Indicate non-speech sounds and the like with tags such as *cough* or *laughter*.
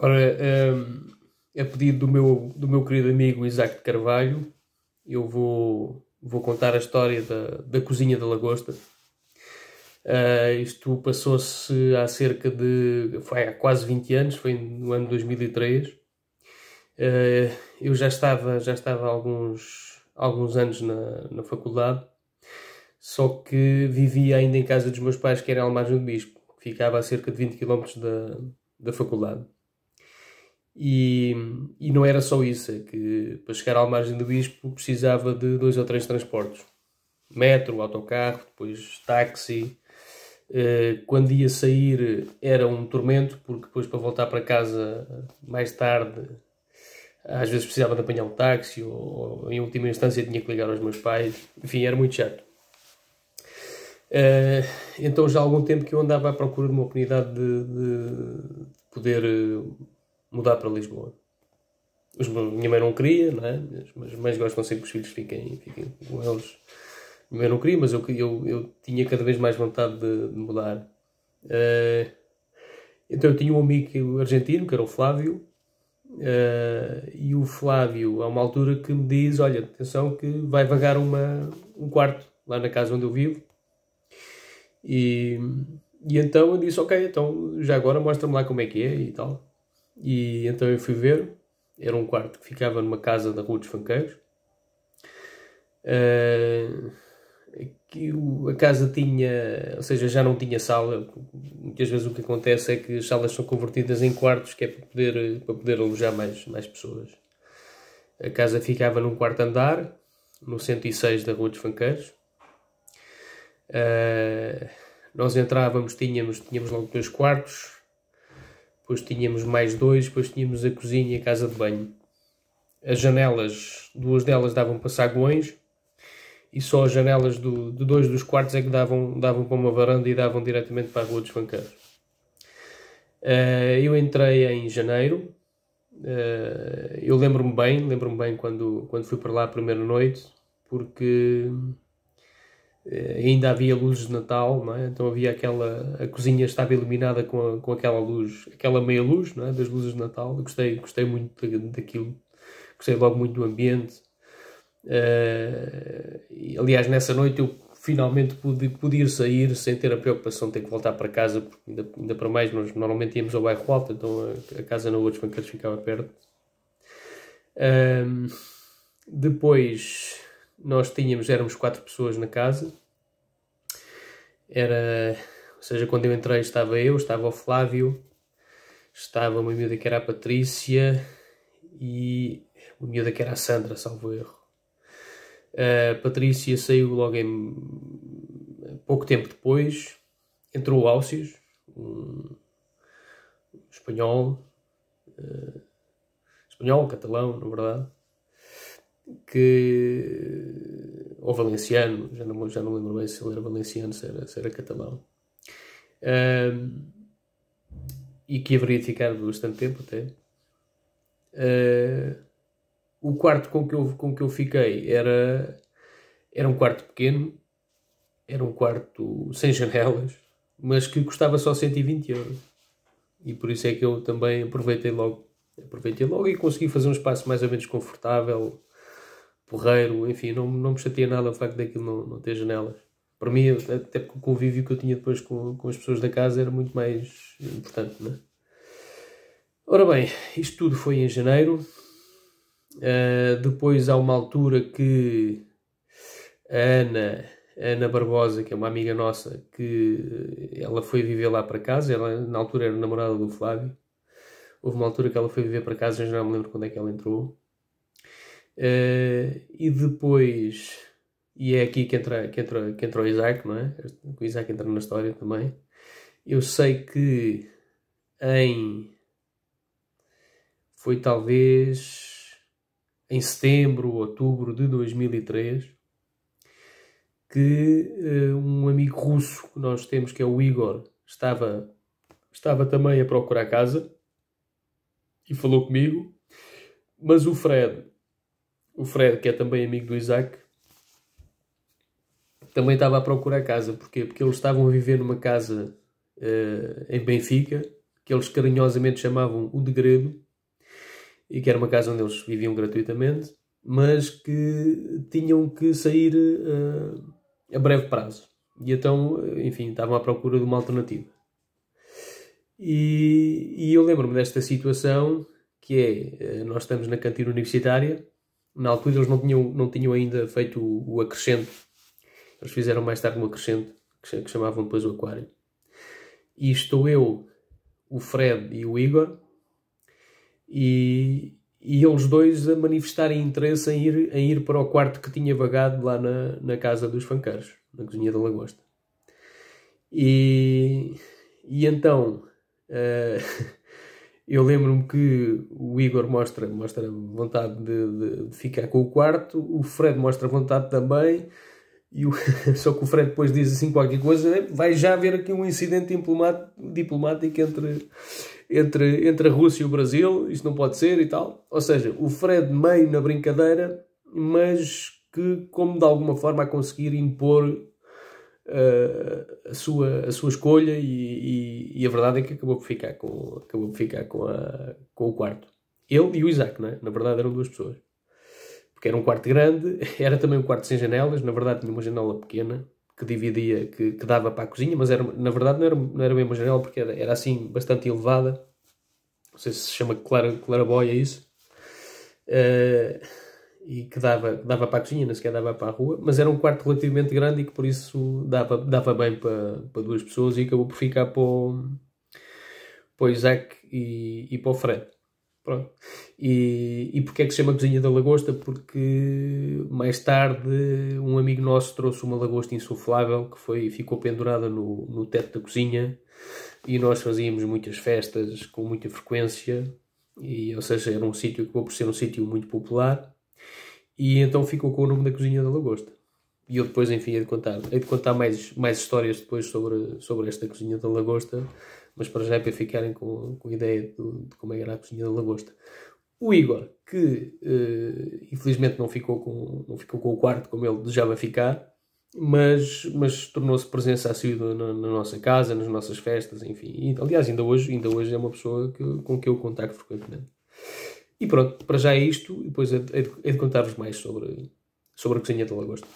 Ora, um, ehm, a pedido do meu, do meu querido amigo Isaac de Carvalho, eu vou, vou contar a história da, da cozinha da lagosta. Uh, isto passou-se há cerca de. Foi há quase 20 anos, foi no ano 2003. Uh, eh, eu já estava, já estava há alguns, alguns anos na, na faculdade, só que vivia ainda em casa dos meus pais, que era Almagem do Bispo, que ficava a cerca de 20 km da, da faculdade. E, e não era só isso, é que para chegar à margem do Bispo precisava de dois ou três transportes: metro, autocarro, depois táxi. Eh, quando ia sair era um tormento, porque depois para voltar para casa mais tarde às vezes precisava de apanhar um táxi ou, ou, em última instância tinha que ligar aos meus pais, enfim, era muito chato. Eh, então já há algum tempo que eu andava à procura de uma oportunidade de, de poder eh, mudar para Lisboa. Os, minha mãe não queria, não é? Mas as mães gostam sempre que os filhos fiquem, fiquem com eles. Minha mãe não queria, mas eu, eu, eu tinha cada vez mais vontade de, de mudar. Uh, então eu tinha um amigo é argentino, que era o Flávio, uh, e o Flávio, a uma altura, que me diz: Olha, atenção, que vai vagar uma, um quarto lá na casa onde eu vivo. E, e então eu disse: Ok, então já agora mostra-me lá como é que é e tal. E então eu fui ver, era um quarto que ficava numa casa da Rua dos Fanqueiros. Uh, a casa tinha, ou seja, já não tinha sala. Muitas vezes o que acontece é que as salas são convertidas em quartos, que é para poder, para poder alojar mais, mais pessoas. A casa ficava num quarto andar, no 106 da Rua dos Fanqueiros. Uh, nós entrávamos, tínhamos, tínhamos logo dois quartos, depois tínhamos mais dois, depois tínhamos a cozinha e a casa de banho. As janelas, duas delas davam para saguões e só as janelas do, de dois dos quartos é que davam, davam para uma varanda e davam diretamente para a rua dos bancários. Uh, ah, eu entrei em janeiro, uh, eu lembro-me bem, lembro-me bem quando, quando fui para lá a primeira noite, porque eh, ainda havia luzes de Natal, é? então havia aquela a cozinha estava iluminada com, a, com aquela luz, aquela meia luz é? das luzes de Natal. Eu gostei, gostei muito daquilo, gostei logo muito do ambiente. Uh, e, aliás, nessa noite eu finalmente pude, pude ir sair sem ter a preocupação de ter que voltar para casa, porque ainda, ainda para mais nós normalmente íamos ao bairro alto, então a, a casa na Outros Banqueiros ficava perto. Uh, depois nós tínhamos, éramos quatro pessoas na casa. Era, ou seja, quando eu entrei estava eu, estava o Flávio, estava uma miúda que era a Patrícia e uma miúda que era a Sandra, salvo erro. A Patrícia saiu logo em pouco tempo depois, entrou o Alcius, um espanhol, uh, espanhol, catalão, na verdade, que. Eh, ou valenciano, já não, já não lembro bem se ele era valenciano, se era, se era catalão. Um, e que haveria de ficar bastante tempo até. Uh, o quarto com que eu, com que eu fiquei era, era um quarto pequeno, era um quarto sem janelas, mas que custava só 120 euros. E por isso é que eu também aproveitei logo, aproveitei logo e consegui fazer um espaço mais ou menos confortável porreiro, enfim, não, não me chateia nada o facto daquilo não, não ter janelas. Para mim, até porque o convívio que eu tinha depois com, com as pessoas da casa era muito mais importante, não é? Ora bem, isto tudo foi em janeiro. Uh, depois há uma altura que a Ana, a Ana Barbosa, que é uma amiga nossa, que ela foi viver lá para casa, ela na altura era namorada do Flávio. Houve uma altura que ela foi viver para casa, já não me lembro quando é que ela entrou. Uh, e depois, e é aqui que entra, que, entra, que entra o Isaac, não é? O Isaac entra na história também. Eu sei que em. Foi talvez em setembro, outubro de 2003, que uh, um amigo russo que nós temos, que é o Igor, estava, estava também a procurar casa e falou comigo, mas o Fred o Fred, que é também amigo do Isaac, também estava à procura casa. Porquê? Porque eles estavam a viver numa casa uh, em Benfica, que eles carinhosamente chamavam o Degredo, e que era uma casa onde eles viviam gratuitamente, mas que tinham que sair uh, a breve prazo. E então, enfim, estavam à procura de uma alternativa. E, e eu lembro-me desta situação que é, eh, nós estamos na cantina universitária, na altura eles não tinham, não tinham ainda feito o, o Eles fizeram mais tarde um acrescente que, que chamavam depois o aquário. E estou eu, o Fred e o Igor, e, e eles dois a manifestarem interesse em ir, em ir para o quarto que tinha vagado lá na, na casa dos fancares, na cozinha da lagosta. E, e então, uh, *laughs* Eu lembro-me que o Igor mostra, mostra vontade de, de, de, ficar com o quarto, o Fred mostra vontade também, e o, *laughs* só que o Fred depois diz assim qualquer coisa, é, vai já haver aqui um incidente diplomático entre, entre, entre a Rússia e o Brasil, isto não pode ser e tal. Ou seja, o Fred meio na brincadeira, mas que como de alguma forma a conseguir impor uh, a, sua, a sua escolha e, e a verdade é que acabou por ficar com, acabou por ficar com, a, com o quarto. Ele e o Isaac, né Na verdade eram duas pessoas. Porque era um quarto grande, *laughs* era também um quarto sem janelas, na verdade tinha uma janela pequena que dividia, que, que dava para a cozinha, mas era, na verdade não era, não era bem uma janela porque era, era assim bastante elevada. Não sei se se chama clara, claraboia é isso. Uh, e que dava, dava para a cozinha, não sequer dava para a rua, mas era um quarto relativamente grande e que por isso dava, dava bem para, para duas pessoas e acabou por ficar para o, para o Isaac e, e para o Fred. Pronto. E, e porque é que se chama Cozinha da Lagosta? Porque mais tarde um amigo nosso trouxe uma lagosta insuflável que foi, ficou pendurada no, no teto da cozinha e nós fazíamos muitas festas com muita frequência e ou seja, era um sítio que acabou por ser um sítio muito popular e então ficou com o nome da cozinha da lagosta. E eu depois, enfim, hei de contar, hei de contar mais, mais histórias depois sobre, sobre esta cozinha da lagosta, mas para já é para ficarem com, com a ideia de como é era a cozinha da lagosta. O Igor, que uh, infelizmente não ficou, com, não ficou com o quarto como ele desejava ficar, mas, mas tornou-se presença assídua na, na, nossa casa, nas nossas festas, enfim. E, aliás, ainda hoje, ainda hoje é uma pessoa que, com que eu contacto frequentemente. E pronto, para já é isto, e depois é de, é de contar-vos mais sobre, sobre a cozinha da lagosta.